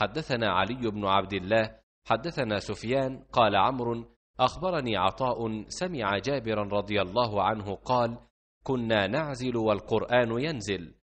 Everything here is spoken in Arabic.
حدثنا علي بن عبد الله حدثنا سفيان قال عمرو اخبرني عطاء سمع جابرا رضي الله عنه قال كنا نعزل والقران ينزل